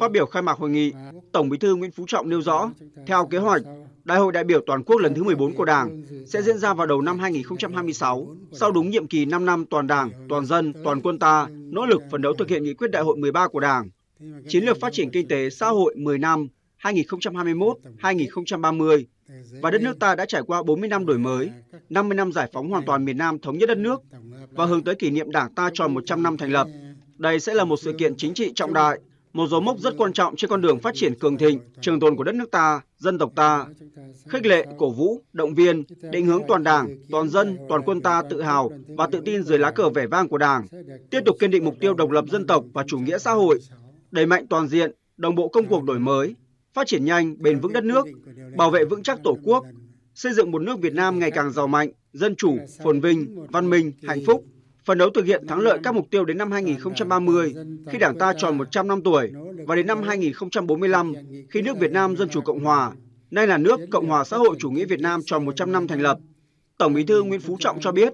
Phát biểu khai mạc hội nghị, Tổng Bí thư Nguyễn Phú Trọng nêu rõ, theo kế hoạch, Đại hội đại biểu toàn quốc lần thứ 14 của Đảng sẽ diễn ra vào đầu năm 2026, sau đúng nhiệm kỳ 5 năm toàn Đảng, toàn dân, toàn quân ta nỗ lực phấn đấu thực hiện nghị quyết Đại hội 13 của Đảng, chiến lược phát triển kinh tế xã hội 10 năm 2021-2030 và đất nước ta đã trải qua 40 năm đổi mới, 50 năm giải phóng hoàn toàn miền Nam thống nhất đất nước và hướng tới kỷ niệm Đảng ta tròn 100 năm thành lập. Đây sẽ là một sự kiện chính trị trọng đại một dấu mốc rất quan trọng trên con đường phát triển cường thịnh, trường tồn của đất nước ta, dân tộc ta. Khích lệ, cổ vũ, động viên, định hướng toàn đảng, toàn dân, toàn quân ta tự hào và tự tin dưới lá cờ vẻ vang của đảng. Tiếp tục kiên định mục tiêu độc lập dân tộc và chủ nghĩa xã hội, đẩy mạnh toàn diện, đồng bộ công cuộc đổi mới, phát triển nhanh, bền vững đất nước, bảo vệ vững chắc tổ quốc, xây dựng một nước Việt Nam ngày càng giàu mạnh, dân chủ, phồn vinh, văn minh, hạnh phúc, phấn đấu thực hiện thắng lợi các mục tiêu đến năm 2030 khi Đảng ta tròn 100 năm tuổi và đến năm 2045 khi nước Việt Nam Dân chủ Cộng hòa, nay là nước Cộng hòa xã hội chủ nghĩa Việt Nam tròn 100 năm thành lập. Tổng Bí thư Nguyễn Phú Trọng cho biết,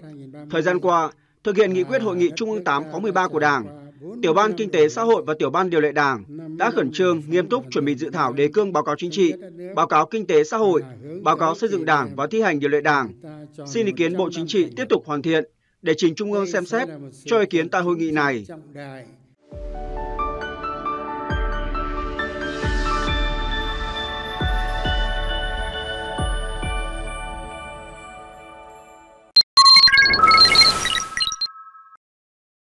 thời gian qua, thực hiện nghị quyết hội nghị Trung ương 8 khóa 13 của Đảng, Tiểu ban Kinh tế Xã hội và Tiểu ban Điều lệ Đảng đã khẩn trương, nghiêm túc chuẩn bị dự thảo đề cương báo cáo chính trị, báo cáo kinh tế xã hội, báo cáo xây dựng Đảng và thi hành điều lệ Đảng. Xin ý kiến Bộ Chính trị tiếp tục hoàn thiện, để trình Trung ương xem xét cho ý kiến tại hội nghị này.